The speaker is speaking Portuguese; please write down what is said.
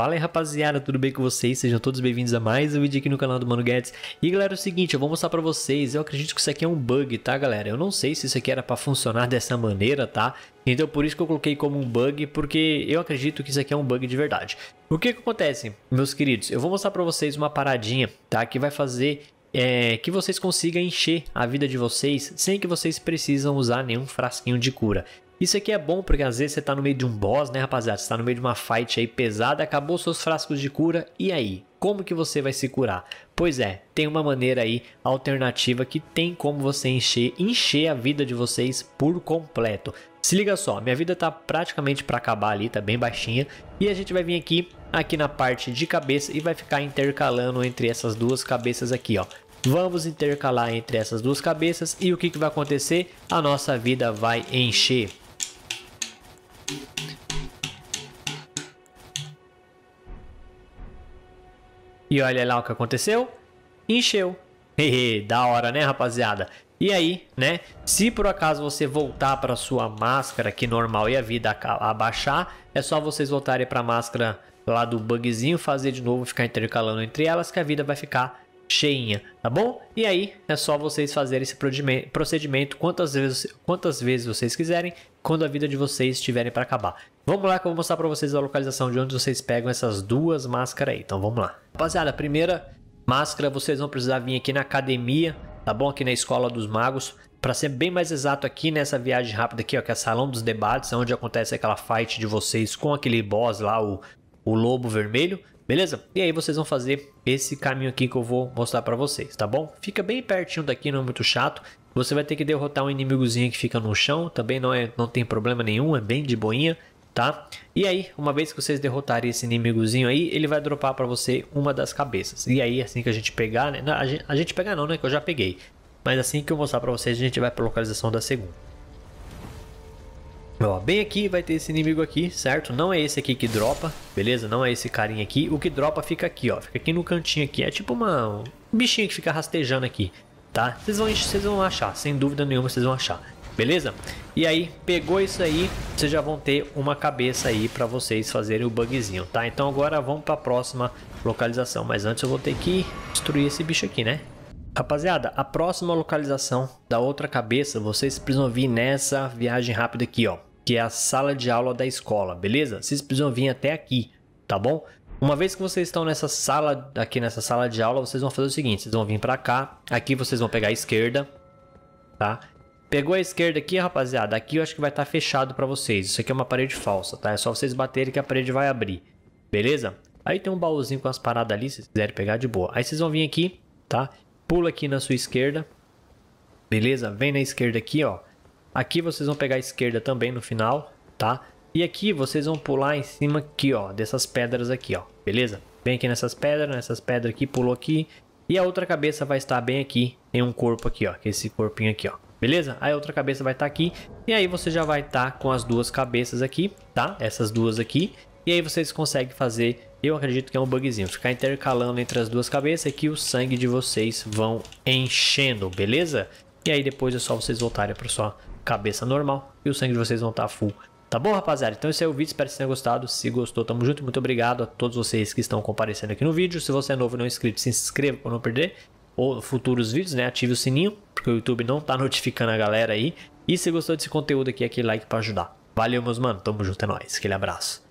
Fala aí rapaziada, tudo bem com vocês? Sejam todos bem-vindos a mais um vídeo aqui no canal do Mano Guedes E galera, é o seguinte, eu vou mostrar pra vocês, eu acredito que isso aqui é um bug, tá galera? Eu não sei se isso aqui era pra funcionar dessa maneira, tá? Então por isso que eu coloquei como um bug, porque eu acredito que isso aqui é um bug de verdade O que que acontece, meus queridos? Eu vou mostrar pra vocês uma paradinha, tá? Que vai fazer é, que vocês consigam encher a vida de vocês sem que vocês precisam usar nenhum frasquinho de cura. Isso aqui é bom porque às vezes você tá no meio de um boss, né, rapaziada? Você tá no meio de uma fight aí pesada, acabou seus frascos de cura, e aí? Como que você vai se curar? Pois é, tem uma maneira aí alternativa que tem como você encher, encher a vida de vocês por completo. Se liga só, minha vida tá praticamente para acabar ali, tá bem baixinha, e a gente vai vir aqui, aqui na parte de cabeça e vai ficar intercalando entre essas duas cabeças aqui, ó. Vamos intercalar entre essas duas cabeças e o que, que vai acontecer? A nossa vida vai encher. E olha lá o que aconteceu. Encheu. Hehe, da hora, né, rapaziada? E aí, né? Se por acaso você voltar para sua máscara que normal e a vida abaixar, é só vocês voltarem para a máscara lá do bugzinho, fazer de novo, ficar intercalando entre elas que a vida vai ficar cheinha, tá bom? E aí é só vocês fazerem esse procedimento quantas vezes, quantas vezes vocês quiserem, quando a vida de vocês estiverem para acabar. Vamos lá que eu vou mostrar para vocês a localização de onde vocês pegam essas duas máscaras aí. Então vamos lá. Rapaziada, primeira máscara vocês vão precisar vir aqui na academia, tá bom? Aqui na Escola dos Magos. Para ser bem mais exato aqui nessa viagem rápida aqui, ó, que é o Salão dos Debates, onde acontece aquela fight de vocês com aquele boss lá, o, o Lobo Vermelho. Beleza? E aí vocês vão fazer esse caminho aqui que eu vou mostrar pra vocês, tá bom? Fica bem pertinho daqui, não é muito chato. Você vai ter que derrotar um inimigozinho que fica no chão, também não, é, não tem problema nenhum, é bem de boinha tá? E aí, uma vez que vocês derrotarem esse inimigozinho aí, ele vai dropar para você uma das cabeças. E aí, assim que a gente pegar, né? A gente, a gente pegar não, né? Que eu já peguei. Mas assim que eu mostrar para vocês, a gente vai para localização da segunda. Ó, bem aqui vai ter esse inimigo aqui, certo? Não é esse aqui que dropa, beleza? Não é esse carinha aqui. O que dropa fica aqui, ó. Fica aqui no cantinho aqui. É tipo uma, um bichinho que fica rastejando aqui, tá? Vocês vão, vocês vão achar, sem dúvida nenhuma vocês vão achar. Beleza? E aí, pegou isso aí, vocês já vão ter uma cabeça aí para vocês fazerem o bugzinho, tá? Então agora vamos para a próxima localização, mas antes eu vou ter que destruir esse bicho aqui, né? Rapaziada, a próxima localização da outra cabeça, vocês precisam vir nessa viagem rápida aqui, ó. Que é a sala de aula da escola, beleza? Vocês precisam vir até aqui, tá bom? Uma vez que vocês estão nessa sala, aqui nessa sala de aula, vocês vão fazer o seguinte. Vocês vão vir pra cá, aqui vocês vão pegar a esquerda, tá? Pegou a esquerda aqui, rapaziada. Aqui eu acho que vai estar tá fechado para vocês. Isso aqui é uma parede falsa, tá? É só vocês baterem que a parede vai abrir. Beleza? Aí tem um baúzinho com as paradas ali, se vocês quiserem pegar de boa. Aí vocês vão vir aqui, tá? Pula aqui na sua esquerda. Beleza? Vem na esquerda aqui, ó. Aqui vocês vão pegar a esquerda também no final, tá? E aqui vocês vão pular em cima aqui, ó, dessas pedras aqui, ó. Beleza? Vem aqui nessas pedras, nessas pedras aqui, pulou aqui. E a outra cabeça vai estar bem aqui, em um corpo aqui, ó. Que é esse corpinho aqui, ó beleza? Aí a outra cabeça vai estar tá aqui, e aí você já vai estar tá com as duas cabeças aqui, tá? Essas duas aqui, e aí vocês conseguem fazer, eu acredito que é um bugzinho, ficar intercalando entre as duas cabeças que o sangue de vocês vão enchendo, beleza? E aí depois é só vocês voltarem para sua cabeça normal e o sangue de vocês vão estar tá full. Tá bom, rapaziada? Então esse é o vídeo, espero que vocês tenham gostado. Se gostou, tamo junto. Muito obrigado a todos vocês que estão comparecendo aqui no vídeo. Se você é novo e não é inscrito, se inscreva para não perder ou futuros vídeos, né? Ative o sininho porque o YouTube não tá notificando a galera aí. E se gostou desse conteúdo aqui, aquele like para ajudar. Valeu, meus mano. Tamo junto, é nóis. Aquele abraço.